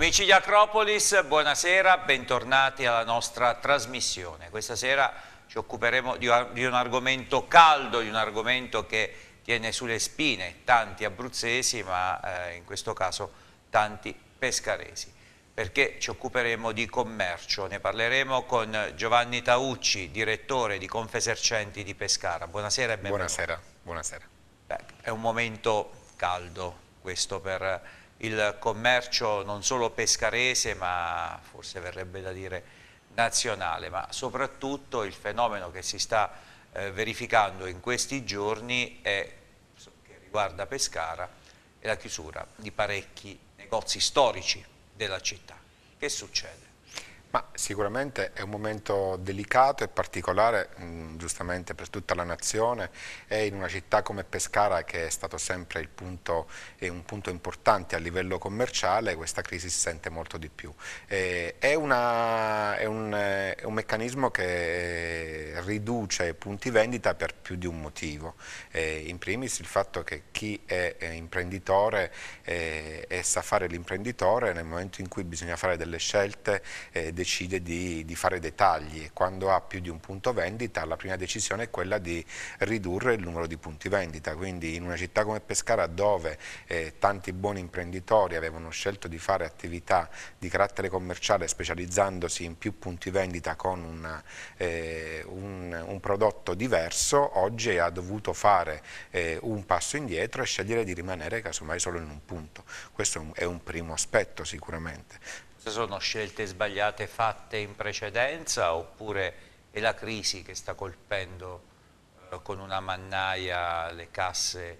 Amici di Acropolis, buonasera, bentornati alla nostra trasmissione. Questa sera ci occuperemo di un argomento caldo, di un argomento che tiene sulle spine tanti abruzzesi, ma eh, in questo caso tanti pescaresi, perché ci occuperemo di commercio. Ne parleremo con Giovanni Taucci, direttore di Confesercenti di Pescara. Buonasera e benvenuto. Buonasera, buonasera. Beh, è un momento caldo questo per il commercio non solo pescarese ma forse verrebbe da dire nazionale, ma soprattutto il fenomeno che si sta eh, verificando in questi giorni è, che riguarda Pescara è la chiusura di parecchi negozi storici della città. Che succede? Ma sicuramente è un momento delicato e particolare, mm, giustamente per tutta la nazione e in una città come Pescara che è stato sempre punto, è un punto importante a livello commerciale, questa crisi si sente molto di più. è, una, è, un, è, un, meccanismo che riduce i punti vendita per più di un motivo. in primis il fatto che chi è imprenditore eh, e sa fare l'imprenditore nel momento in cui bisogna fare delle scelte eh, decide di, di fare dei tagli e quando ha più di un punto vendita la prima decisione è quella di ridurre il numero di punti vendita, quindi in una città come Pescara dove eh, tanti buoni imprenditori avevano scelto di fare attività di carattere commerciale specializzandosi in più punti vendita con una, eh, un, un, prodotto diverso, oggi ha dovuto fare eh, un passo indietro e scegliere di rimanere casomai solo in un punto. Questo è un primo aspetto sicuramente. Se sono scelte sbagliate fatte in precedenza oppure è la crisi che sta colpendo eh, con una mannaia le casse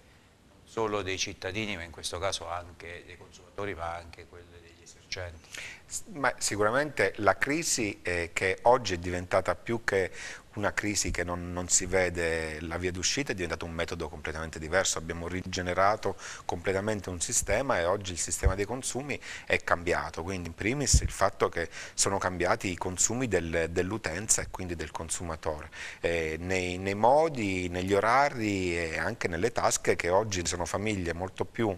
non solo dei cittadini ma in questo caso anche dei consumatori ma anche quelle succede? Ma sicuramente la crisi eh, che oggi è diventata più che una crisi che non, non, si vede la via d'uscita è diventato un metodo completamente diverso, abbiamo rigenerato completamente un sistema e oggi il sistema dei consumi è cambiato, quindi in primis il fatto che sono cambiati i consumi del, dell'utenza e quindi del consumatore, eh, nei, nei modi, negli orari e anche nelle tasche che oggi sono famiglie molto più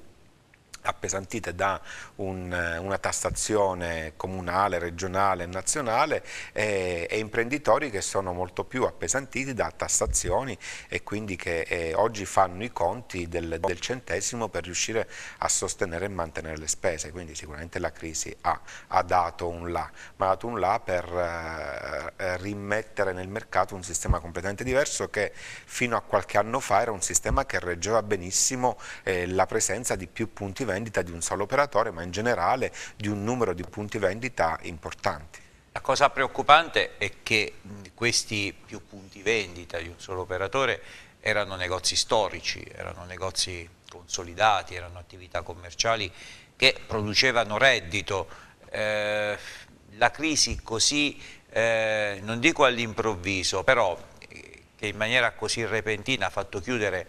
appesantite da un, eh, una tassazione comunale, regionale, nazionale e, e, imprenditori che sono molto più appesantiti da tassazioni e quindi che eh, oggi fanno i conti del, del, centesimo per riuscire a sostenere e mantenere le spese, quindi sicuramente la crisi ha, ha dato un là, ma ha dato un là per eh, eh rimettere nel mercato un sistema completamente diverso che fino a qualche anno fa era un sistema che reggeva benissimo eh, la presenza di più punti vendita vendita di un solo operatore, ma in generale di un numero di punti vendita importanti. La cosa preoccupante è che questi più punti vendita di un solo operatore erano negozi storici, erano negozi consolidati, erano attività commerciali che producevano reddito. Eh, la crisi così, eh, non dico all'improvviso, però eh, che in maniera così repentina ha fatto chiudere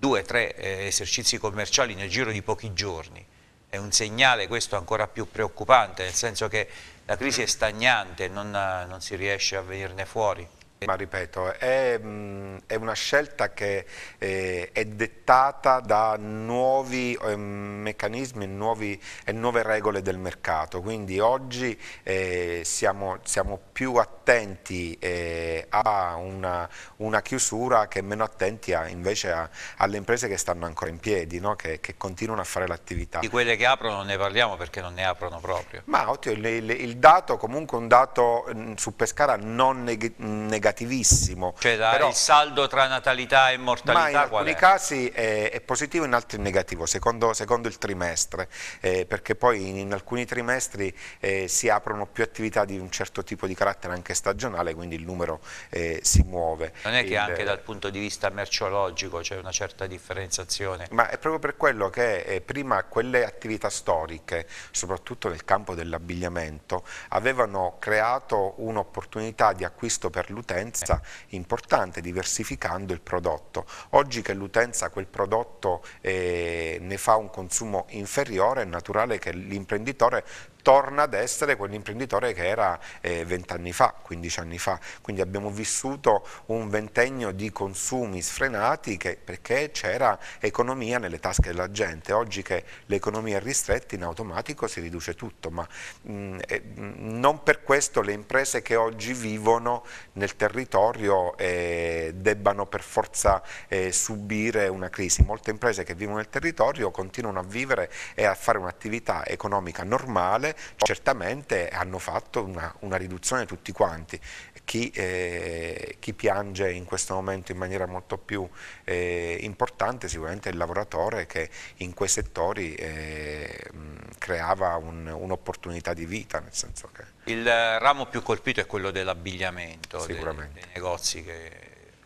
due, o tre eh, esercizi commerciali nel giro di pochi giorni. È un segnale questo ancora più preoccupante, nel senso che la crisi è stagnante, non, non si riesce a venirne fuori. Ma ripeto, è, mm, è una scelta che eh, è dettata da nuovi eh, meccanismi nuovi, e nuove regole del mercato, quindi oggi eh, siamo, siamo, più attenti eh, a una, una, chiusura che meno attenti a, invece a, alle imprese che stanno ancora in piedi, no? che, che, continuano a fare l'attività. Di quelle che aprono non ne parliamo perché non ne aprono proprio. Ma ottimo, il, il, il dato comunque un dato mh, mm, su Pescara non neg negativo negativissimo. Cioè la, Però, il saldo tra natalità e mortalità Ma in alcuni è? casi è, è, positivo, in altri è negativo, secondo, secondo il trimestre, eh, perché poi in, in alcuni trimestri eh, si aprono più attività di un certo tipo di carattere anche stagionale, quindi il numero eh, si muove. Non è che il, anche dal punto di vista merceologico c'è una certa differenziazione? Ma è proprio per quello che eh, prima quelle attività storiche, soprattutto nel campo dell'abbigliamento, avevano creato un'opportunità di acquisto per l'utente un'utenza importante, diversificando il prodotto. Oggi che l'utenza quel prodotto eh, ne fa un consumo inferiore, è naturale che l'imprenditore torna ad essere quell'imprenditore che era eh, vent'anni eh, fa, 15 anni fa. Quindi abbiamo vissuto un ventennio di consumi sfrenati che, perché c'era economia nelle tasche della gente. Oggi che l'economia è ristretta in automatico si riduce tutto, ma mh, mm, eh, mm, non per questo le imprese che oggi vivono nel territorio eh, debbano per forza eh, subire una crisi. Molte imprese che vivono nel territorio continuano a vivere e a fare un'attività economica normale male, certamente hanno fatto una, una riduzione tutti quanti. Chi, eh, chi, piange in questo momento in maniera molto più eh, importante sicuramente è il lavoratore che in quei settori eh, mh, creava un'opportunità un di vita. Nel senso che... Il ramo più colpito è quello dell'abbigliamento, dei, dei negozi che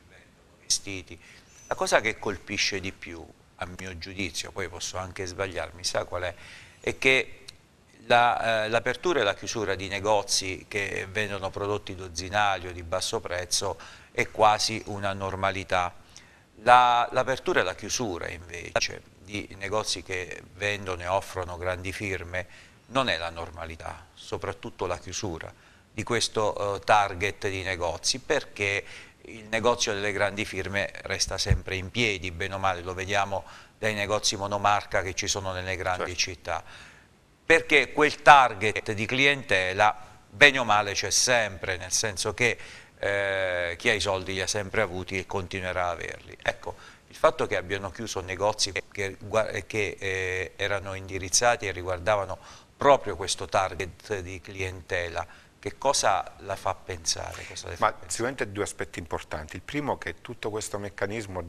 vendono vestiti. La cosa che colpisce di più, a mio giudizio, poi posso anche sbagliarmi, sa qual è? È che l'apertura la, eh, e la chiusura di negozi che vendono prodotti dozzinali o di basso prezzo è quasi una normalità. L'apertura e la chiusura invece di negozi che vendono e offrono grandi firme non è la normalità, soprattutto la chiusura di questo eh, target di negozi perché il negozio delle grandi firme resta sempre in piedi, bene o male, lo vediamo dai negozi monomarca che ci sono nelle grandi certo. città perché quel target di clientela bene o male c'è sempre, nel senso che eh, chi ha i soldi li ha sempre avuti e continuerà a averli. Ecco, il fatto che abbiano chiuso negozi che, che eh, erano indirizzati e riguardavano proprio questo target di clientela, che cosa la fa pensare? Fa Ma pensare? sicuramente due aspetti importanti. Il primo è che tutto questo meccanismo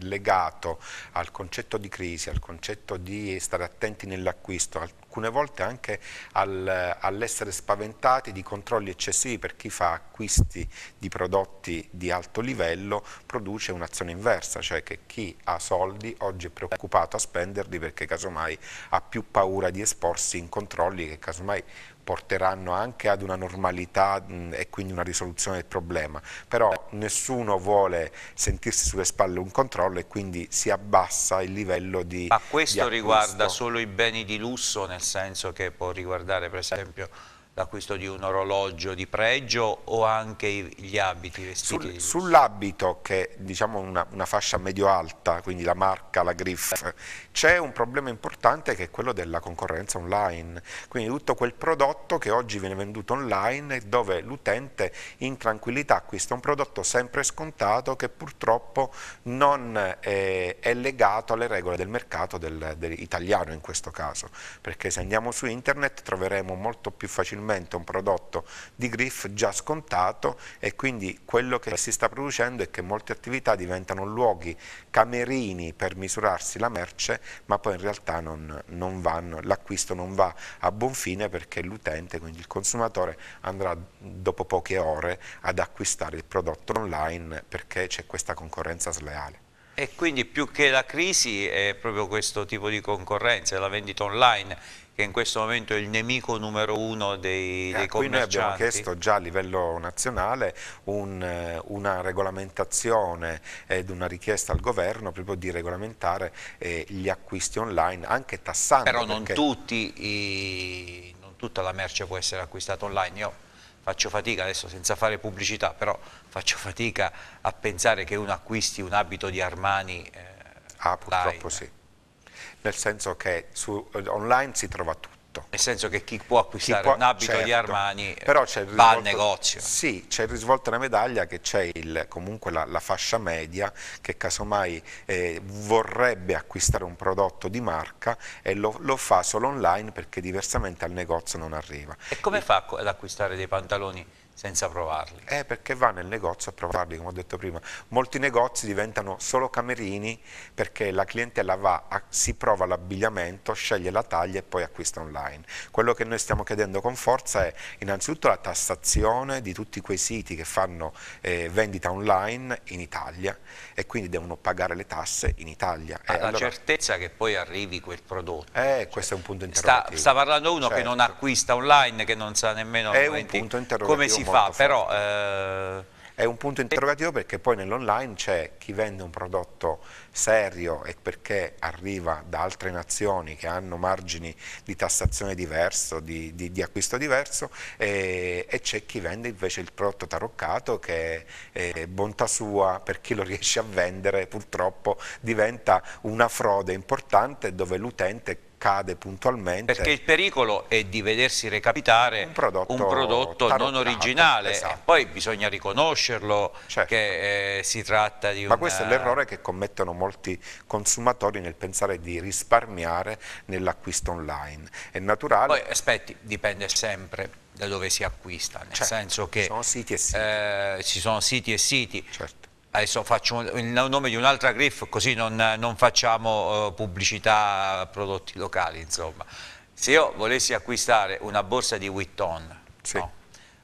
legato al concetto di crisi, al concetto di stare attenti nell'acquisto, al alcune volte anche al, all'essere spaventati di controlli eccessivi per chi fa acquisti di prodotti di alto livello produce un'azione inversa, cioè che chi ha soldi oggi è preoccupato a spenderli perché casomai ha più paura di esporsi in controlli che casomai porteranno anche ad una normalità mh, e quindi una risoluzione del problema, però nessuno vuole sentirsi sulle spalle un controllo e quindi si abbassa il livello di Ma questo di riguarda solo i beni di lusso, nel senso che può riguardare per esempio l'acquisto di un orologio di pregio o anche gli abiti vestiti? Sul, sull'abito, che è diciamo una, una fascia medio-alta, quindi la marca, la griff, c'è un problema importante che è quello della concorrenza online, quindi tutto quel prodotto che oggi viene venduto online dove l'utente in tranquillità acquista un prodotto sempre scontato che purtroppo non è, eh, è legato alle regole del mercato del, del, italiano in questo caso, perché se andiamo su internet troveremo molto più facilmente probabilmente un prodotto di Griff già scontato e quindi quello che si sta producendo è che molte attività diventano luoghi camerini per misurarsi la merce ma poi in realtà non, vanno, l'acquisto non va a buon fine perché l'utente, quindi il consumatore andrà dopo poche ore ad acquistare il prodotto online perché c'è questa concorrenza sleale. E quindi più che la crisi è proprio questo tipo di concorrenza, la vendita online che in questo momento è il nemico numero uno dei, eh, dei eh, commercianti. noi abbiamo chiesto già a livello nazionale un, eh, una regolamentazione ed una richiesta al governo proprio di regolamentare eh, gli acquisti online, anche tassando. Però non, i, non tutta la merce può essere acquistata online. Io faccio fatica adesso senza fare pubblicità, però faccio fatica a pensare che uno acquisti un abito di Armani eh, Ah, purtroppo Line. sì nel senso che su, eh, online si trova tutto. Nel senso che chi può acquistare chi può, un abito certo, di Armani eh, però risvolto, va al negozio. Sì, c'è il risvolto della medaglia che c'è comunque la, la, fascia media che casomai eh, vorrebbe acquistare un prodotto di marca e lo, lo, fa solo online perché diversamente al negozio non arriva. E come fa ad acquistare dei pantaloni? senza provarli. Eh, perché va nel negozio a provarli, come ho detto prima. Molti negozi diventano solo camerini perché la clientela va, a, si prova l'abbigliamento, sceglie la taglia e poi acquista online. Quello che noi stiamo chiedendo con forza è innanzitutto la tassazione di tutti quei siti che fanno eh, vendita online in Italia e quindi devono pagare le tasse in Italia. Eh, la allora... certezza che poi arrivi quel prodotto. Eh, cioè, questo è un punto interrogativo. Sta, sta parlando uno certo. che non certo. acquista online, che non sa nemmeno è un punto interrogativo come si fa, però... Eh... È un punto interrogativo perché poi nell'online c'è chi vende un prodotto serio e perché arriva da altre nazioni che hanno margini di tassazione diverso, di, di, di acquisto diverso e, e c'è chi vende invece il prodotto taroccato che è bontà sua per chi lo riesce a vendere purtroppo diventa una frode importante dove l'utente cade puntualmente. Perché il pericolo è di vedersi recapitare un prodotto, un prodotto non originale, esatto. poi bisogna riconoscerlo certo. che eh, si tratta di un... Ma una... questo è eh, l'errore che commettono molti consumatori nel pensare di risparmiare nell'acquisto online. È naturale... Poi aspetti, dipende sempre da dove si acquista, nel certo. senso che... Sono siti e siti. Eh, ci sono siti e siti. Certo adesso faccio il nome di un'altra griff così non, non facciamo uh, pubblicità a prodotti locali insomma se io volessi acquistare una borsa di Witton sì. no,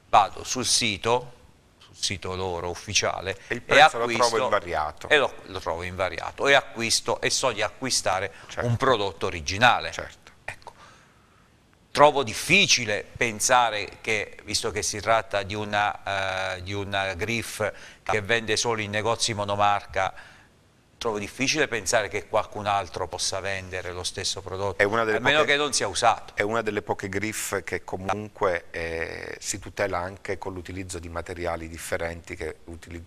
vado sul sito sul sito loro ufficiale e, e acquisto, lo trovo invariato e lo, lo, trovo invariato e acquisto e so di acquistare certo. un prodotto originale certo trovo difficile pensare che, visto che si tratta di una, eh, di una GRIF che vende solo in negozi monomarca, trovo difficile pensare che qualcun altro possa vendere lo stesso prodotto, a meno poche, che non sia usato. È una delle poche griff che comunque eh, si tutela anche con l'utilizzo di materiali differenti che,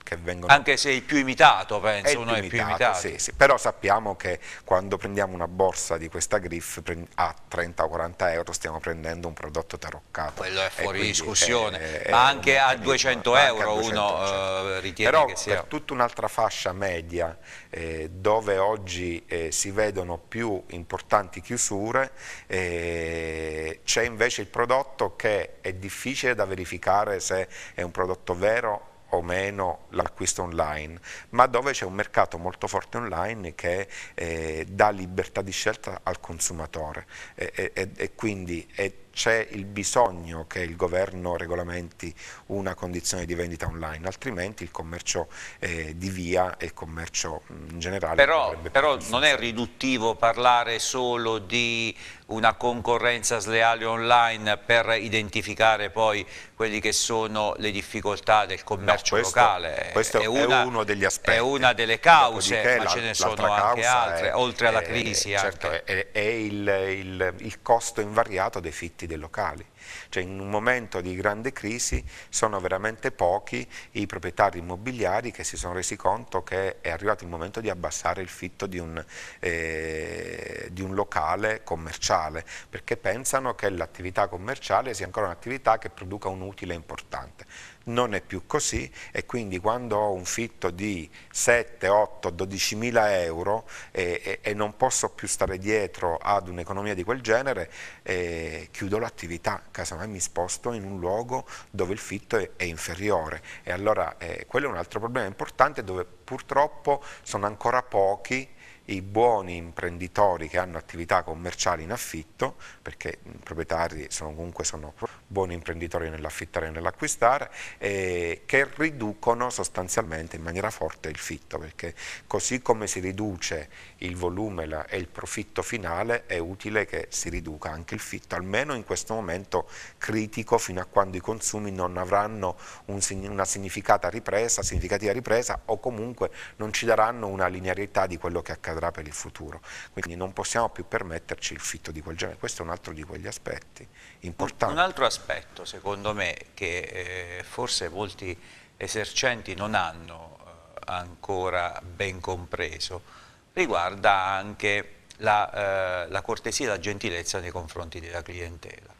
che, vengono... Anche se il più imitato, penso, è uno è imitato, più imitato. Sì, sì. Però sappiamo che quando prendiamo una borsa di questa griff a 30 o 40 euro stiamo prendendo un prodotto taroccato. Quello è fuori discussione, è, eh, è, ma anche a 200 euro anche a 200, uno 100. Certo. Eh, ritiene Però che sia... Però per tutta un'altra fascia media... Eh, eh, dove oggi eh, si vedono più importanti chiusure, eh, c'è invece il prodotto che è difficile da verificare se è un prodotto vero o meno l'acquisto online, ma dove c'è un mercato molto forte online che eh, dà libertà di scelta al consumatore e, e, e quindi è c'è il bisogno che il governo regolamenti una condizione di vendita online, altrimenti il commercio eh, di via e il commercio in generale. Però, però non è riduttivo parlare solo di una concorrenza sleale online per identificare poi quelle che sono le difficoltà del commercio no, questo, locale. Questo è, una, è, uno degli aspetti. È una delle cause, ma ce ne sono anche altre, è, oltre alla è, crisi. Certo, è, il, il, il costo invariato dei fitti dei locali. Cioè in un momento di grande crisi sono veramente pochi i proprietari immobiliari che si sono resi conto che è arrivato il momento di abbassare il fitto di un, eh, di un locale commerciale, perché pensano che l'attività commerciale sia ancora un'attività che produca un utile importante non è più così e quindi quando ho un fitto di 7, 8, 12 mila euro e, eh, e, eh, e non posso più stare dietro ad un'economia di quel genere, eh, chiudo l'attività, casa mi sposto in un luogo dove il fitto è, è inferiore e allora eh, quello è un altro problema importante dove purtroppo sono ancora pochi i buoni imprenditori che hanno attività commerciali in affitto, perché i proprietari sono, comunque sono buoni imprenditori nell'affittare e nell'acquistare, eh, che riducono sostanzialmente in maniera forte il fitto, perché così come si riduce il volume la, e il profitto finale è utile che si riduca anche il fitto, almeno in questo momento critico fino a quando i consumi non avranno un, una significata ripresa, significativa ripresa o comunque non ci daranno una linearità di quello che accadrà accadrà per il futuro. Quindi non possiamo più permetterci il fitto di quel genere, questo è un altro di quegli aspetti importanti. Un, altro aspetto secondo me che eh, forse molti esercenti non hanno eh, ancora ben compreso riguarda anche la, eh, la cortesia e la gentilezza nei confronti della clientela.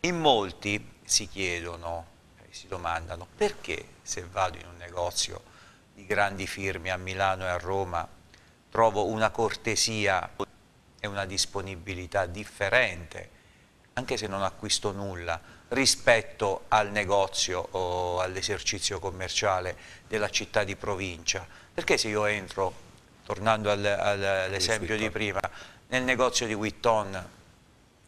In molti si chiedono, eh, si domandano perché se vado in un negozio di grandi firme a Milano e a Roma trovo una cortesia e una disponibilità differente, anche se non acquisto nulla rispetto al negozio o all'esercizio commerciale della città di provincia. Perché se io entro, tornando al, al, all'esempio di prima, nel negozio di Witton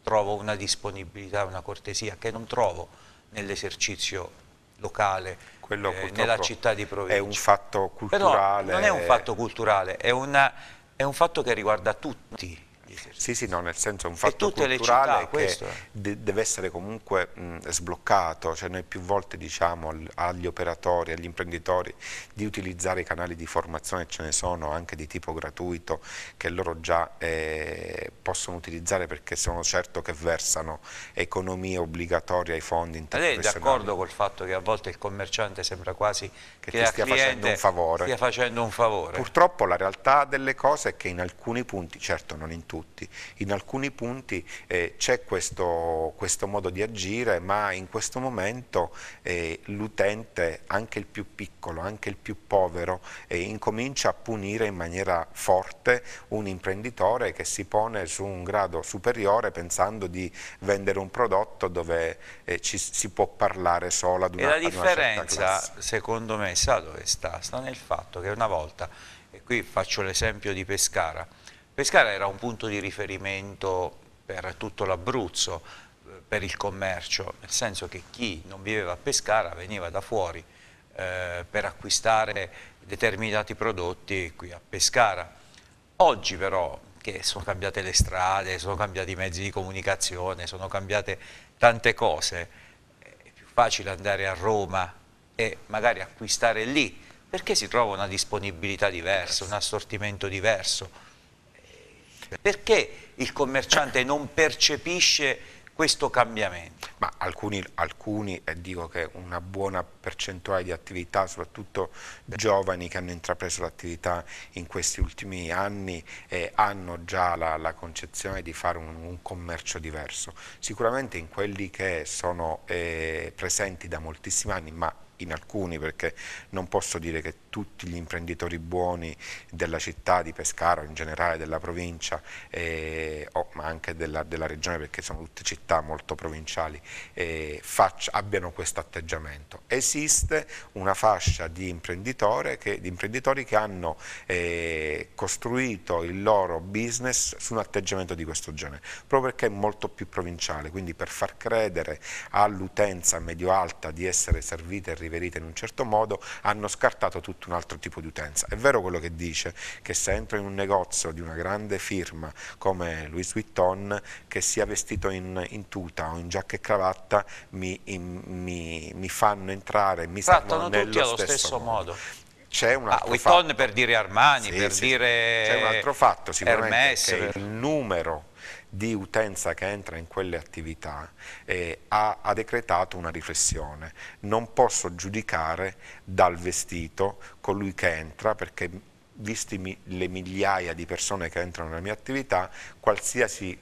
trovo una disponibilità, una cortesia che non trovo nell'esercizio commerciale? locale eh, nella città di provincia. È un fatto culturale. Però non è un fatto culturale, è, una, è un fatto che riguarda tutti. Sì, sì, no, nel senso un fatto culturale città, che de deve essere comunque mh, sbloccato, cioè noi più volte diciamo agli operatori, agli imprenditori di utilizzare i canali di formazione, ce ne sono anche di tipo gratuito che loro già eh, possono utilizzare perché sono certo che versano economie obbligatorie ai fondi interprofessionali. lei è d'accordo col fatto che a volte il commerciante sembra quasi che, che stia, facendo un favore. stia facendo un favore? Purtroppo la realtà delle cose è che in alcuni punti, certo non in tutti, tutti. In alcuni punti eh, c'è questo, questo, modo di agire, ma in questo momento eh, l'utente, anche il più piccolo, anche il più povero, eh, incomincia a punire in maniera forte un imprenditore che si pone su un grado superiore pensando di vendere un prodotto dove eh, ci, si può parlare solo ad una, e la differenza, secondo me, sa dove sta? Sta nel fatto che una volta, e qui faccio l'esempio di Pescara, Pescara era un punto di riferimento per tutto l'Abruzzo, eh, per il commercio, nel senso che chi non viveva a Pescara veniva da fuori eh, per acquistare determinati prodotti qui a Pescara. Oggi però che sono cambiate le strade, sono cambiati i mezzi di comunicazione, sono cambiate tante cose, è più facile andare a Roma e magari acquistare lì perché si trova una disponibilità diversa, un assortimento diverso perché il commerciante non percepisce questo cambiamento? Ma alcuni, alcuni eh, dico che una buona percentuale di attività, soprattutto giovani che hanno intrapreso l'attività in questi ultimi anni, eh, hanno già la, la, concezione di fare un, un, commercio diverso. Sicuramente in quelli che sono eh, presenti da moltissimi anni, ma in alcuni perché non posso dire che tutti gli imprenditori buoni della città di Pescara, in generale della provincia, eh, oh, ma anche della, della, regione perché sono tutte città molto provinciali, eh, faccia, abbiano questo atteggiamento. Esiste una fascia di, che, di imprenditori che hanno eh, costruito il loro business su un atteggiamento di questo genere, proprio perché è molto più provinciale, quindi per far credere all'utenza medio-alta di essere servita e rivolta riverite in un certo modo, hanno scartato tutto un altro tipo di utenza. È vero quello che dice, che se entro in un negozio di una grande firma come Louis Vuitton, che sia vestito in, in tuta o in giacca e cravatta, mi, in, mi, mi fanno entrare, mi salvano nello stesso, stesso, modo. modo c'è un ah, altro ah, Vuitton fatto. per dire Armani, sì, per sì. dire C'è un altro fatto, sicuramente Hermes, che per... il numero di utenza che entra in quelle attività eh, ha, ha decretato una riflessione. Non posso giudicare dal vestito colui che entra perché visti le migliaia di persone che entrano nella mia attività, qualsiasi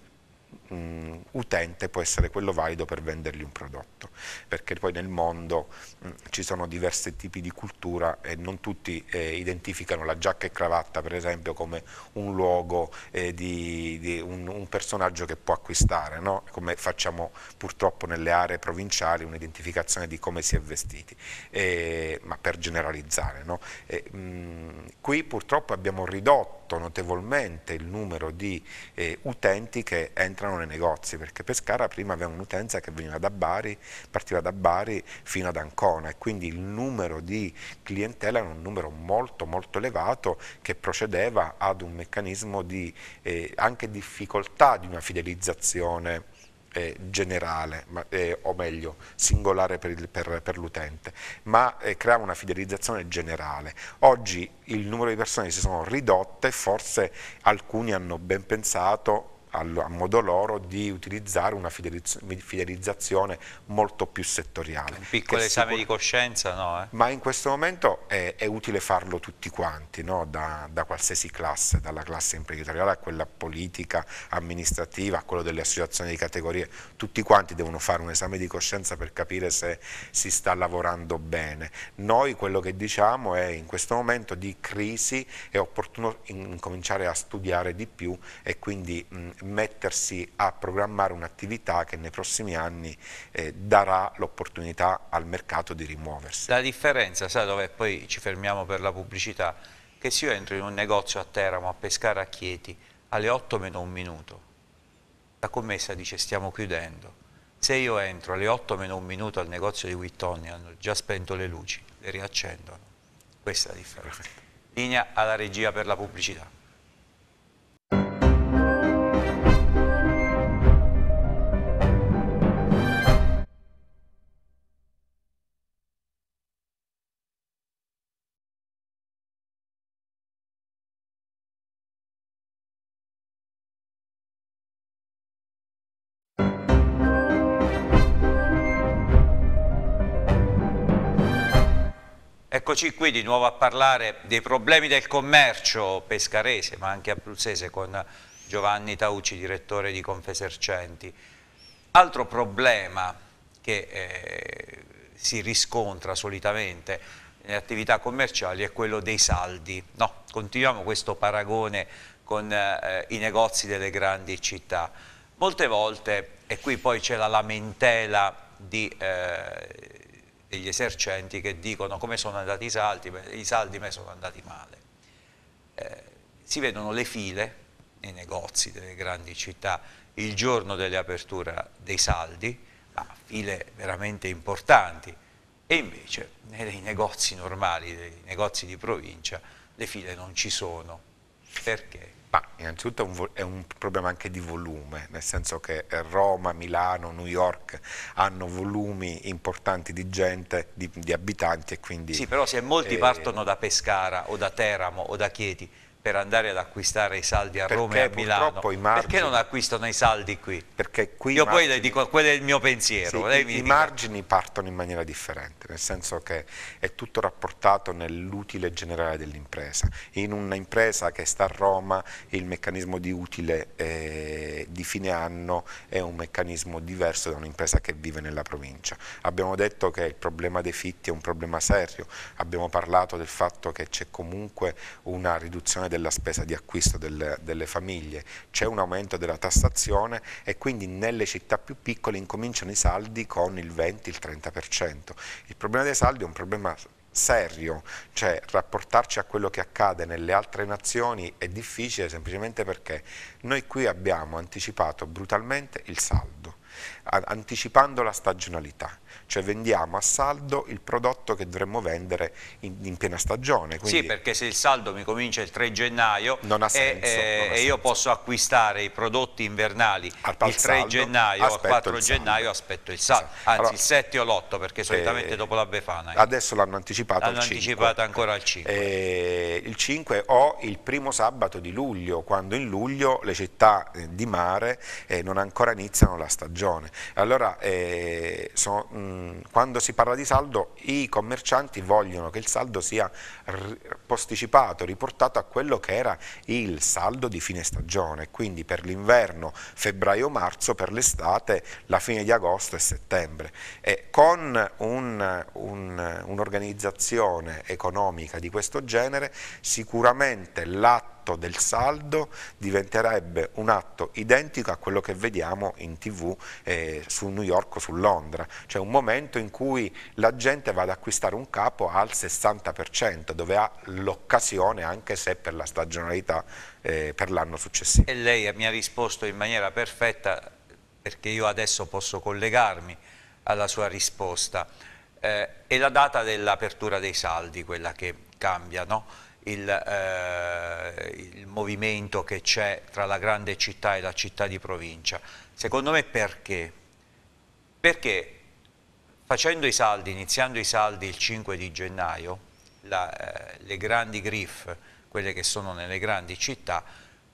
mh, mm, utente può essere quello valido per vendergli un prodotto, perché poi nel mondo mh, mm, ci sono diversi tipi di cultura e non tutti eh, identificano la giacca e cravatta per esempio come un luogo eh, di, di un, un, personaggio che può acquistare, no? come facciamo purtroppo nelle aree provinciali un'identificazione di come si è vestiti, eh, ma per generalizzare. No? Mh, mm, qui purtroppo abbiamo ridotto notevolmente il numero di eh, utenti che entrano nei negozi, perché Pescara prima aveva un'utenza che veniva da Bari, partiva da Bari fino ad Ancona e quindi il numero di clientela era un numero molto molto elevato che procedeva ad un meccanismo di eh, anche difficoltà di una fidelizzazione eh, generale, ma, eh, o meglio singolare per, l'utente, ma eh, creava una fidelizzazione generale. Oggi il numero di persone si sono ridotte, forse alcuni hanno ben pensato a modo loro di utilizzare una fidelizzazione molto più settoriale. Un piccolo esame di coscienza no? Eh? Ma in questo momento è, è utile farlo tutti quanti, no? da, da, qualsiasi classe, dalla classe imprenditoriale a quella politica, amministrativa, a quello delle associazioni di categorie, tutti quanti devono fare un esame di coscienza per capire se si sta lavorando bene. Noi quello che diciamo è in questo momento di crisi è opportuno incominciare a studiare di più e quindi mettersi a programmare un'attività che nei prossimi anni eh, darà l'opportunità al mercato di rimuoversi. La differenza, sai dov'è? Poi ci fermiamo per la pubblicità, che se io entro in un negozio a Teramo, a pescare a Chieti, alle 8 meno un minuto, la commessa dice stiamo chiudendo. Se io entro alle 8 meno un minuto al negozio di Wittoni, hanno già spento le luci, le riaccendono. Questa è la differenza. Linea alla regia per la pubblicità. Eccoci qui di nuovo a parlare dei problemi del commercio pescarese ma anche abruzzese con Giovanni Taucci, direttore di Confesercenti. Altro problema che eh, si riscontra solitamente nelle attività commerciali è quello dei saldi. No, continuiamo questo paragone con eh, i negozi delle grandi città. Molte volte, e qui poi c'è la lamentela di... Eh, degli esercenti che dicono come sono andati i saldi, i saldi me sono andati male. Eh, si vedono le file nei negozi delle grandi città il giorno dell'apertura dei saldi, ma file veramente importanti, e invece nei negozi normali, nei negozi di provincia, le file non ci sono. Perché? Ma innanzitutto è un, è un, problema anche di volume, nel senso che Roma, Milano, New York hanno volumi importanti di gente, di, di abitanti e quindi... Sì, però se molti eh, partono da Pescara o da Teramo o da Chieti per andare ad acquistare i saldi a perché Roma e a Milano. Margini, perché non acquistano i saldi qui? qui Io margini, poi le dico, quello è il mio pensiero. Sì, I, i margini partono in maniera differente, nel senso che è tutto rapportato nell'utile generale dell'impresa. In un'impresa che sta a Roma il meccanismo di utile eh, di fine anno è un meccanismo diverso da un'impresa che vive nella provincia. Abbiamo detto che il problema dei fitti è un problema serio, abbiamo parlato del fatto che c'è comunque una riduzione diminuzione della spesa di acquisto delle, delle famiglie, c'è un aumento della tassazione e quindi nelle città più piccole incominciano i saldi con il 20-30%. Il problema dei saldi è un problema serio, cioè rapportarci a quello che accade nelle altre nazioni è difficile semplicemente perché noi qui abbiamo anticipato brutalmente il saldo anticipando la stagionalità, cioè vendiamo a saldo il prodotto che dovremmo vendere in, in piena stagione. Sì, perché se il saldo mi comincia il 3 gennaio eh, senso, e, eh, e, e io posso acquistare i prodotti invernali il 3 gennaio o il 4 gennaio aspetto il saldo, esatto. anzi allora, il 7 o l'8 perché solitamente eh, dopo la Befana. Eh. Adesso l'hanno anticipato l'hanno al anticipato ancora al 5. Eh, il 5 o il primo sabato di luglio, quando in luglio le città eh, di mare non ancora iniziano la stagione. Allora, eh, so, mh, mm, quando si parla di saldo, i commercianti vogliono che il saldo sia posticipato, riportato a quello che era il saldo di fine stagione, quindi per l'inverno febbraio-marzo, per l'estate la fine di agosto e settembre. E con un'organizzazione un, un economica di questo genere, sicuramente l'atto del saldo diventerebbe un atto identico a quello che vediamo in tv eh, su New York o su Londra, cioè un momento in cui la gente va ad acquistare un capo al 60%, dove ha l'occasione anche se per la stagionalità eh, per l'anno successivo. E lei mi ha risposto in maniera perfetta perché io adesso posso collegarmi alla sua risposta. Eh, è la data dell'apertura dei saldi quella che cambia, no? il, eh, il, movimento che c'è tra la grande città e la città di provincia. Secondo me perché? perché facendo i saldi, iniziando i saldi il 5 di gennaio, la, eh, le grandi griff, quelle che sono nelle grandi città,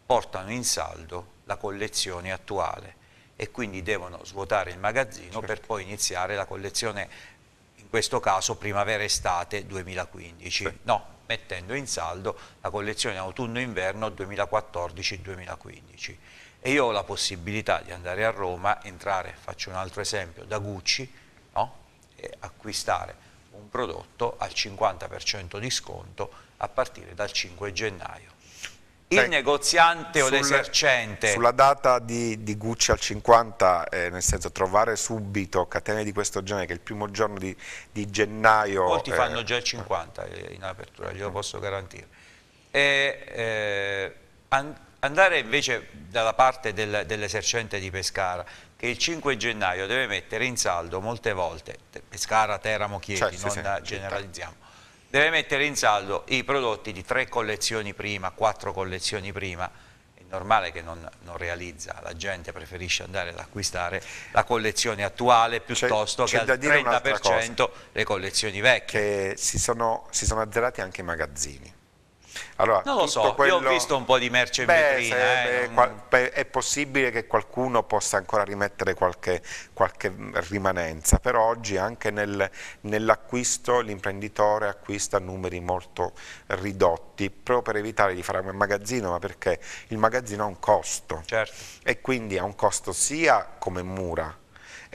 portano in saldo la collezione attuale e quindi devono svuotare il magazzino certo. per poi iniziare la collezione, in questo caso primavera-estate 2015, sì. no, mettendo in saldo la collezione autunno-inverno 2014-2015 e io ho la possibilità di andare a Roma, entrare, faccio un altro esempio, da Gucci no? e acquistare un prodotto al 50% di sconto a partire dal 5 gennaio. Il negoziante o l'esercente. Sulla data di, di, Gucci al 50, eh, nel senso trovare subito catene di questo genere, che il primo giorno di, di gennaio... Molti eh, fanno già il 50 eh. in apertura, glielo posso garantire. E, eh, Andare invece dalla parte del, dell'esercente di Pescara, che il 5 gennaio deve mettere in saldo molte volte, Pescara, Teramo, Chieti, cioè, non sì, sì, generalizziamo, deve mettere in saldo i prodotti di tre collezioni prima, quattro collezioni prima, è normale che non, non realizza, la gente preferisce andare ad acquistare la collezione attuale piuttosto che al 30% le collezioni vecchie. Che si sono, si sono azzerati anche i magazzini allora, non lo so, quello... io ho visto un po' di merce in beh, vetrina. Se, eh, beh, non... beh, è possibile che qualcuno possa ancora rimettere qualche, qualche mm, rimanenza, però oggi anche nel, nell'acquisto l'imprenditore acquista numeri molto ridotti, proprio per evitare di fare un magazzino, ma perché il magazzino ha un costo certo. e quindi ha un costo sia come mura,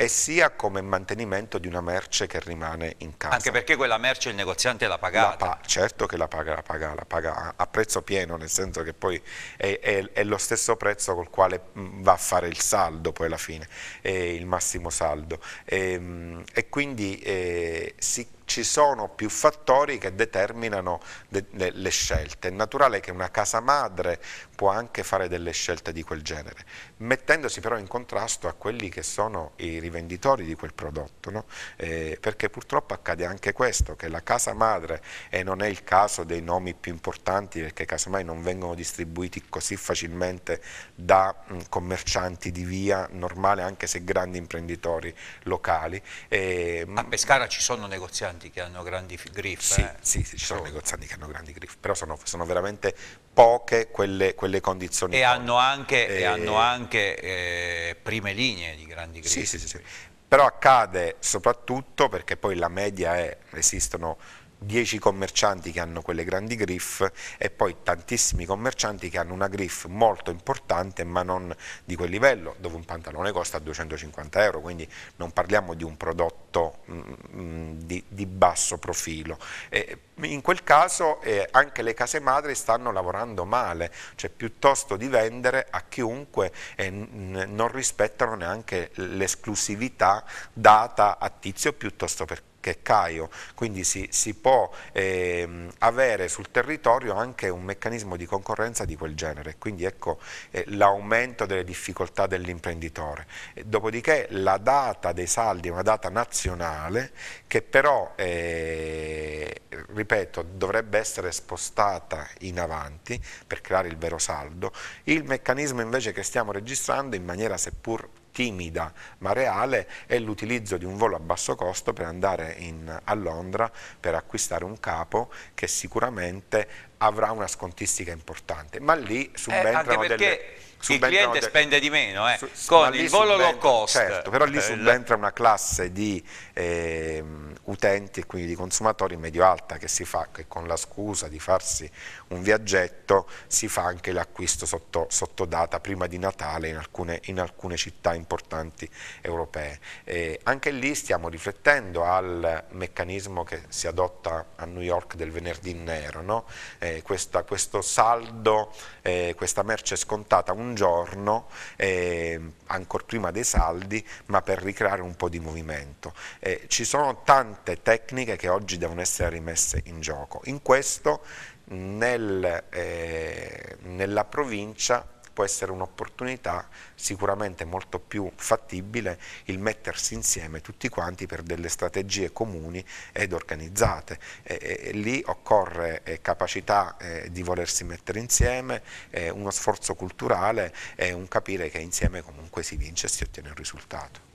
e sia come mantenimento di una merce che rimane in casa. Anche perché quella merce il negoziante l'ha pagata. La pa certo che la paga, la paga, la paga a prezzo pieno, nel senso che poi è, è, è, lo stesso prezzo col quale mm, va a fare il saldo poi alla fine, il massimo saldo. E, ehm, e quindi eh, si ci sono più fattori che determinano de le, le scelte. È naturale che una casa madre può anche fare delle scelte di quel genere, mettendosi però in contrasto a quelli che sono i rivenditori di quel prodotto, no? eh, perché purtroppo accade anche questo, che la casa madre, e non è il caso dei nomi più importanti, perché casomai non vengono distribuiti così facilmente da mh, commercianti di via normale, anche se grandi imprenditori locali. Eh, a Pescara ci sono negozianti? negozianti che hanno grandi griffe. Sì, eh? sì, sì, ci sono oh. negozianti che hanno grandi griffe, però sono, sono veramente poche quelle, quelle condizioni. E hanno anche, eh, e hanno anche eh, prime linee di grandi griffe. Sì, sì, sì, sì. Però accade soprattutto perché poi la media è, esistono 10 commercianti che hanno quelle grandi griff e poi tantissimi commercianti che hanno una griff molto importante ma non di quel livello dove un pantalone costa 250 euro quindi non parliamo di un prodotto mh, mm, mm, di, di, basso profilo e in quel caso eh, anche le case madri stanno lavorando male cioè piuttosto di vendere a chiunque eh, non rispettano neanche l'esclusività data a tizio piuttosto perché che Caio, quindi si, si può eh, avere sul territorio anche un meccanismo di concorrenza di quel genere, quindi ecco eh, l'aumento delle difficoltà dell'imprenditore. Dopodiché la data dei saldi è una data nazionale che però, eh, ripeto, dovrebbe essere spostata in avanti per creare il vero saldo, il meccanismo invece che stiamo registrando in maniera seppur timida ma reale è l'utilizzo di un volo a basso costo per andare in, a Londra per acquistare un capo che sicuramente avrà una scontistica importante, ma lì subentrano eh, delle... Il cliente spende di meno, eh, su, con il volo low cost. Certo, però lì eh, subentra una classe di... Eh, utenti e quindi di consumatori medio-alta che si fa che con la scusa di farsi un viaggetto si fa anche l'acquisto sotto, sotto, data prima di Natale in alcune, in alcune città importanti europee. E anche lì stiamo riflettendo al meccanismo che si adotta a New York del venerdì nero, no? eh, questa, questo saldo, eh, questa merce scontata un giorno, eh, ancora prima dei saldi, ma per ricreare un po' di movimento. Eh, ci sono tanti tante tecniche che oggi devono essere rimesse in gioco. In questo nel, eh, nella provincia può essere un'opportunità sicuramente molto più fattibile il mettersi insieme tutti quanti per delle strategie comuni ed organizzate. E, e, e lì occorre eh, capacità eh, di volersi mettere insieme, eh, uno sforzo culturale e un capire che insieme comunque si vince e si ottiene un risultato.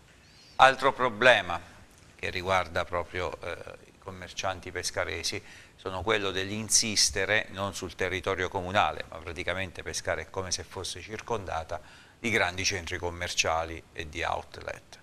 Altro problema, che riguarda proprio eh, i commercianti pescaresi sono quello dell'insistere non sul territorio comunale ma praticamente pescare è come se fosse circondata di grandi centri commerciali e di outlet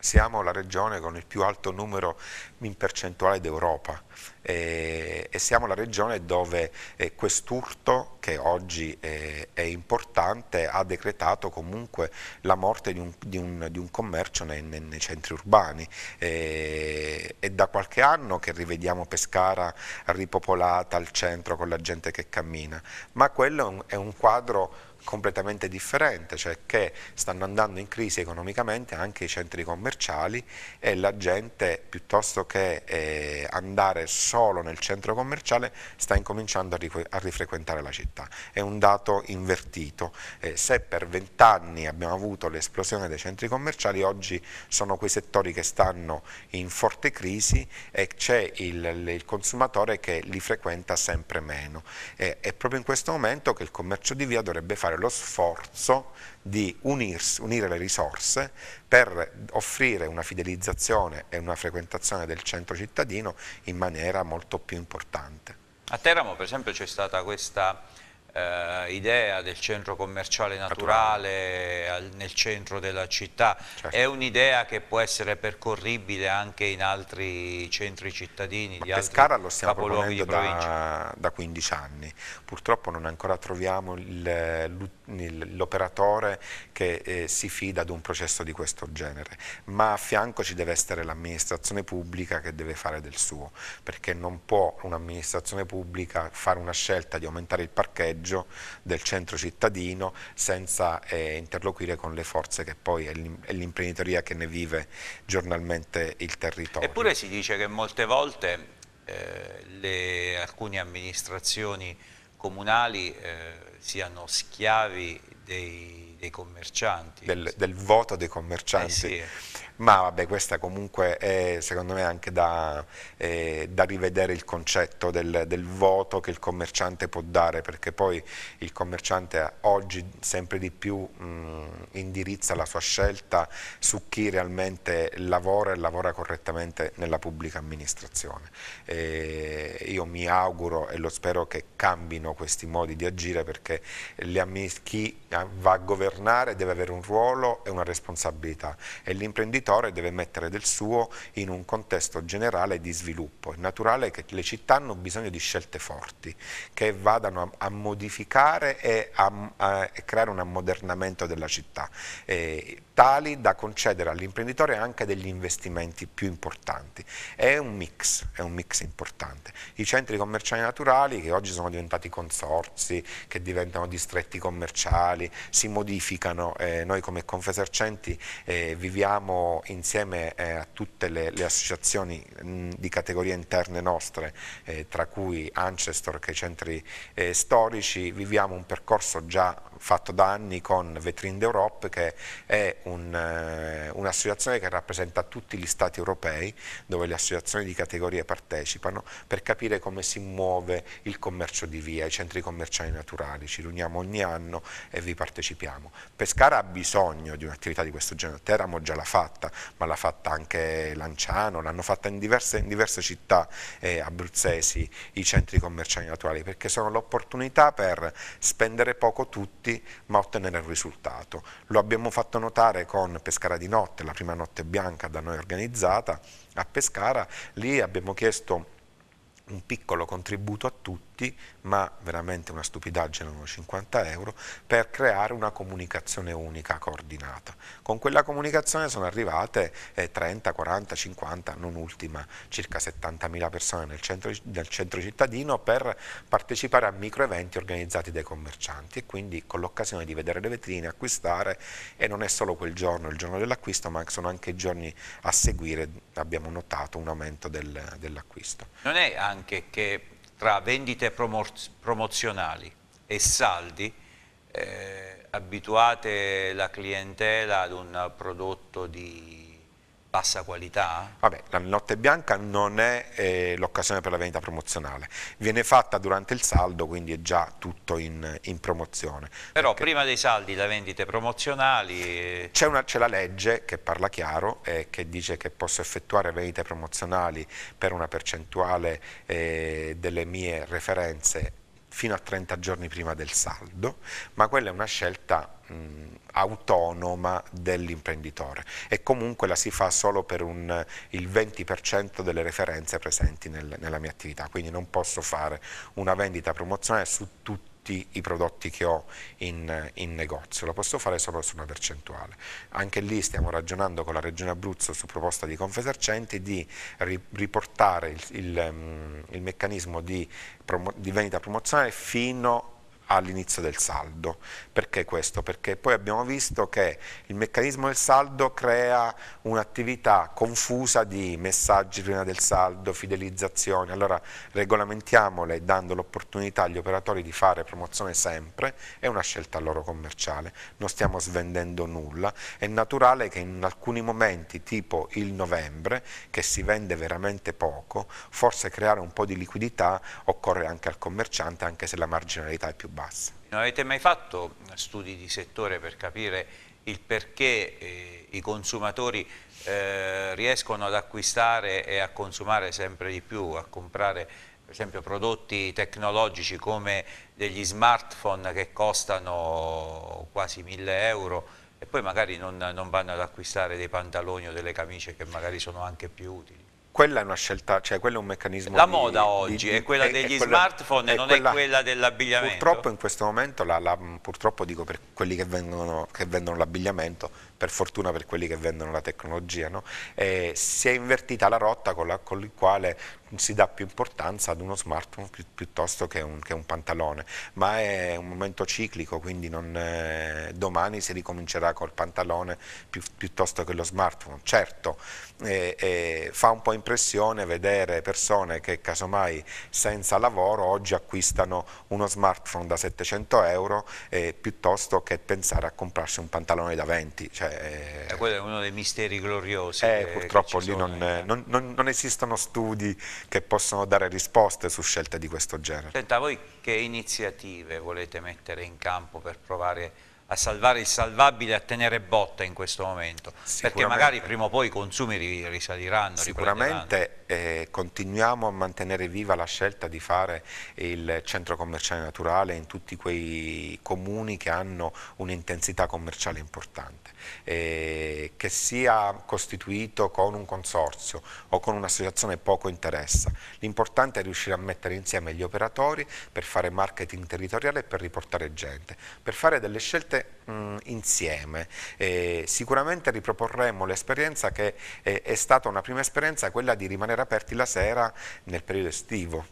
siamo la regione con il più alto numero in percentuale d'Europa e, e, siamo la regione dove eh, quest'urto, che oggi è, eh, è, importante, ha decretato comunque la morte di un, di un, di un commercio nei, nei, nei, centri urbani. E, è da qualche anno che rivediamo Pescara ripopolata al centro con la gente che cammina, ma quello è un, è un quadro completamente differente, cioè che stanno andando in crisi economicamente anche i centri commerciali e la gente piuttosto che eh, andare solo nel centro commerciale sta incominciando a, a rifrequentare la città. È un dato invertito. Eh, se per vent'anni abbiamo avuto l'esplosione dei centri commerciali, oggi sono quei settori che stanno in forte crisi e c'è il, il, consumatore che li frequenta sempre meno. Eh, è proprio in questo momento che il commercio di via dovrebbe fare fare lo sforzo di unirsi, unire le risorse per offrire una fidelizzazione e una frequentazione del centro cittadino in maniera molto più importante. A Teramo per esempio c'è stata questa eh, idea del centro commerciale naturale, naturale. nel centro della città, certo. è un'idea che può essere percorribile anche in altri centri cittadini Ma di Pescara lo stiamo proponendo da, da, 15 anni, purtroppo non ancora troviamo l'operatore che eh, si fida ad un processo di questo genere, ma a fianco ci deve essere l'amministrazione pubblica che deve fare del suo, perché non può un'amministrazione pubblica fare una scelta di aumentare il parcheggio parcheggio del centro cittadino senza eh, interloquire con le forze che poi è l'imprenditoria che ne vive giornalmente il territorio. Eppure si dice che molte volte eh, le, alcune amministrazioni comunali eh, siano schiavi dei, dei commercianti. Del, del, voto dei commercianti. Eh sì. Ma vabbè, questa comunque è secondo me anche da, eh, da rivedere il concetto del, del, voto che il commerciante può dare, perché poi il commerciante oggi sempre di più mh, indirizza la sua scelta su chi realmente lavora e lavora correttamente nella pubblica amministrazione. E io mi auguro e lo spero che cambino meno questi modi di agire perché chi va a governare deve avere un ruolo e una responsabilità e l'imprenditore deve mettere del suo in un contesto generale di sviluppo. È naturale che le città hanno bisogno di scelte forti che vadano a, modificare e a, a creare un ammodernamento della città. E, tali da concedere all'imprenditore anche degli investimenti più importanti. È un mix, è un mix importante. I centri commerciali naturali che oggi sono diventati consorzi, che diventano distretti commerciali, si modificano. Eh, noi come Confesercenti eh, viviamo insieme eh, a tutte le, le associazioni mh, mm, di categorie interne nostre, eh, tra cui Ancestor che è i centri eh, storici, viviamo un percorso già fatto da anni con Vetrine d'Europe che è un eh, un'associazione che rappresenta tutti gli stati europei dove le associazioni di categorie partecipano per capire come si muove il commercio di via, i centri commerciali naturali, ci riuniamo ogni anno e vi partecipiamo. Pescara ha bisogno di un'attività di questo genere, Teramo già l'ha fatta, ma l'ha fatta anche Lanciano, l'hanno fatta in diverse, in diverse città eh, abruzzesi i centri commerciali naturali perché sono l'opportunità per spendere poco tutti ma ottenere il risultato. Lo abbiamo fatto notare particolare con Pescara di Notte, la prima notte bianca da noi organizzata a Pescara, lì abbiamo chiesto un piccolo contributo a tutti tutti, ma veramente una stupidaggine, uno 50 euro, per creare una comunicazione unica coordinata. Con quella comunicazione sono arrivate eh, 30, 40, 50, non ultima, circa 70.000 persone nel centro, nel centro, cittadino per partecipare a micro eventi organizzati dai commercianti e quindi con l'occasione di vedere le vetrine, acquistare e non è solo quel giorno, il giorno dell'acquisto, ma sono anche i giorni a seguire abbiamo notato un aumento del, dell'acquisto. Non è anche che tra vendite promozionali e saldi eh, abituate la clientela ad un prodotto di bassa qualità? Vabbè, la notte bianca non è eh, l'occasione per la vendita promozionale, viene fatta durante il saldo, quindi è già tutto in, in promozione. Però prima dei saldi le vendite promozionali... Eh, c'è la legge che parla chiaro e eh, che dice che posso effettuare vendite promozionali per una percentuale eh, delle mie referenze fino a 30 giorni prima del saldo, ma quella è una scelta mh, autonoma dell'imprenditore e comunque la si fa solo per un, il 20% delle referenze presenti nel, nella mia attività, quindi non posso fare una vendita promozionale su tutti tutti i prodotti che ho in, in negozio, lo posso fare solo su una percentuale. Anche lì stiamo ragionando con la Regione Abruzzo su proposta di Confesercenti di riportare il, il, mm, il meccanismo di, di vendita promozionale fino a all'inizio del saldo. Perché questo? Perché poi abbiamo visto che il meccanismo del saldo crea un'attività confusa di messaggi prima del saldo, fidelizzazione. allora regolamentiamole dando l'opportunità agli operatori di fare promozione sempre, è una scelta loro commerciale, non stiamo svendendo nulla, è naturale che in alcuni momenti, tipo il novembre, che si vende veramente poco, forse creare un po' di liquidità occorre anche al commerciante, anche se la marginalità è più bassa bassa. Non avete mai fatto studi di settore per capire il perché eh, i consumatori eh, riescono ad acquistare e a consumare sempre di più, a comprare per esempio prodotti tecnologici come degli smartphone che costano quasi 1000 euro e poi magari non, non vanno ad acquistare dei pantaloni o delle camicie che magari sono anche più utili quella è una scelta, cioè quello è un meccanismo La di, moda oggi di, di, è quella degli è quella, smartphone e non quella, è quella dell'abbigliamento. Purtroppo in questo momento, la, la, purtroppo dico per quelli che vendono, che vendono l'abbigliamento, per fortuna per quelli che vendono la tecnologia, no? si è invertita la rotta con, la, con il quale si dà più importanza ad uno smartphone pi piuttosto che un, che un, pantalone, ma è un momento ciclico, quindi non, eh, domani si ricomincerà col pantalone pi piuttosto che lo smartphone. Certo, eh, eh, fa un po' impressione vedere persone che casomai senza lavoro oggi acquistano uno smartphone da 700 euro eh, piuttosto che pensare a comprarsi un pantalone da 20, cioè, è... Eh, quello è uno dei misteri gloriosi. Eh, che, purtroppo che lì sono, non, eh. non, non, non, esistono studi che possono dare risposte su scelte di questo genere. Senta, voi che iniziative volete mettere in campo per provare a salvare il salvabile, a tenere botta in questo momento? Perché magari prima o poi i consumi risaliranno. Sicuramente eh, continuiamo a mantenere viva la scelta di fare il centro commerciale naturale in tutti quei comuni che hanno un'intensità commerciale importante, eh, che sia costituito con un consorzio o con un'associazione poco interessa. L'importante è riuscire a mettere insieme gli operatori per fare marketing territoriale e per riportare gente, per fare delle scelte mh, insieme. Eh, sicuramente riproporremo l'esperienza che è stata una prima esperienza, quella di rimanere essere aperti la sera nel periodo estivo,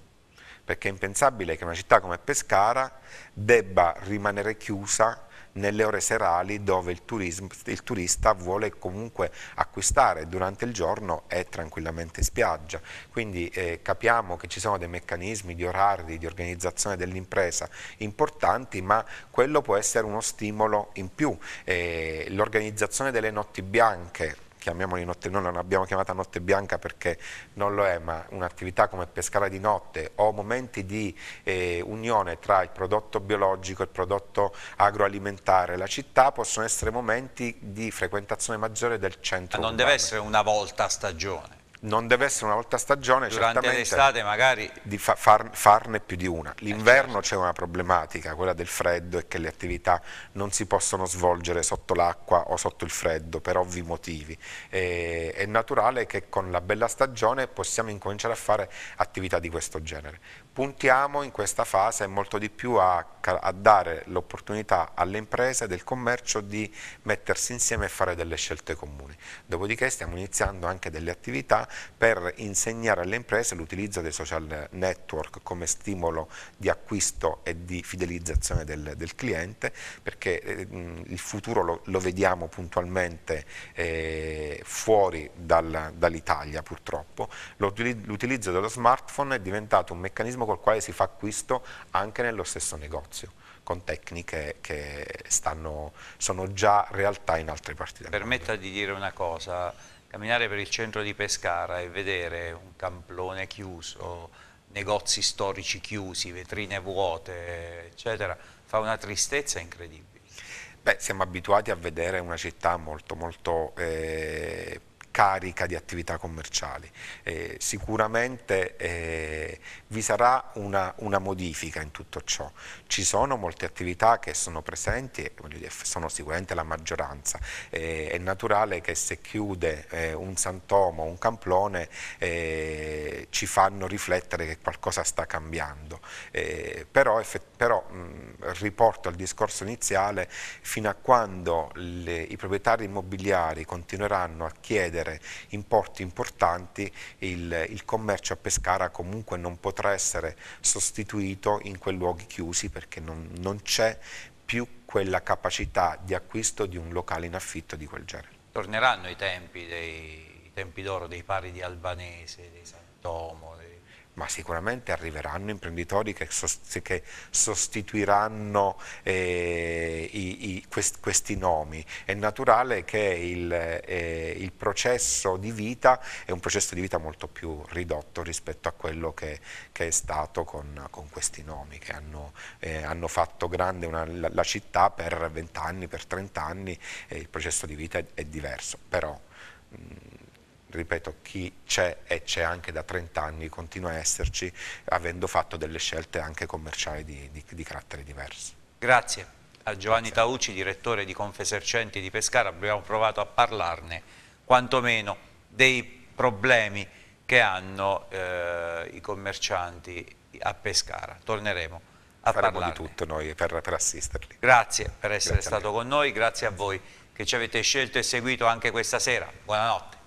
perché è impensabile che una città come Pescara debba rimanere chiusa nelle ore serali dove il, turismo, il, turista vuole comunque acquistare durante il giorno e tranquillamente spiaggia. Quindi eh, capiamo che ci sono dei meccanismi di orari, di organizzazione dell'impresa importanti, ma quello può essere uno stimolo in più. Eh, L'organizzazione delle notti bianche chiamiamoli notte, noi non l'abbiamo chiamata notte bianca perché non lo è, ma un'attività come pescare di notte o momenti di eh, unione tra il prodotto biologico e il prodotto agroalimentare, la città possono essere momenti di frequentazione maggiore del centro. Ma non urbano. deve essere una volta a stagione non deve essere una volta stagione durante l'estate magari di fa far farne più di una eh, l'inverno certo. c'è una problematica quella del freddo e che le attività non si possono svolgere sotto l'acqua o sotto il freddo per ovvi motivi e è naturale che con la bella stagione possiamo incominciare a fare attività di questo genere puntiamo in questa fase molto di più a, a dare l'opportunità alle imprese del commercio di mettersi insieme e fare delle scelte comuni. Dopodiché stiamo iniziando anche delle attività per insegnare alle imprese l'utilizzo dei social network come stimolo di acquisto e di fidelizzazione del, del cliente perché eh, il futuro lo, lo vediamo puntualmente eh, fuori dal, dall'Italia purtroppo. L'utilizzo dello smartphone è diventato un meccanismo col quale si fa acquisto anche nello stesso negozio con tecniche che stanno, sono già realtà in altre parti del Permetta mondo. di dire una cosa, camminare per il centro di Pescara e vedere un camplone chiuso, negozi storici chiusi, vetrine vuote, eccetera, fa una tristezza incredibile. Beh, siamo abituati a vedere una città molto, molto eh, carica di attività commerciali. Eh, sicuramente eh, vi sarà una, una, modifica in tutto ciò. Ci sono molte attività che sono presenti, dire, sono sicuramente la maggioranza. Eh, è naturale che se chiude eh, un Santomo, un Camplone, eh, ci fanno riflettere che qualcosa sta cambiando. Eh, però, però mh, riporto al discorso iniziale, fino a quando le, i proprietari immobiliari continueranno a chiedere per importi importanti il, il, commercio a Pescara comunque non potrà essere sostituito in quei luoghi chiusi perché non, non c'è più quella capacità di acquisto di un locale in affitto di quel genere. Torneranno i tempi, tempi d'oro dei pari di Albanese, dei Santomo, ma sicuramente arriveranno imprenditori che, sost che sostituiranno eh, i, i, quest questi nomi. È naturale che il, eh, il, processo di vita è un processo di vita molto più ridotto rispetto a quello che, che è stato con, con, questi nomi che hanno, eh, hanno fatto grande una, la, la, città per 20 anni, per 30 anni, il processo di vita è, è diverso. Però, mh, mm, ripeto, chi c'è e c'è anche da 30 anni continua a esserci avendo fatto delle scelte anche commerciali di, di, di carattere diverso. Grazie. A Giovanni Grazie. Taucci, direttore di Confesercenti di Pescara, abbiamo provato a parlarne quantomeno dei problemi che hanno eh, i commercianti a Pescara. Torneremo a Faremo parlarne. di tutto noi per, per assisterli. Grazie per essere Grazie stato con noi. Grazie a voi che ci avete scelto e seguito anche questa sera. Buonanotte.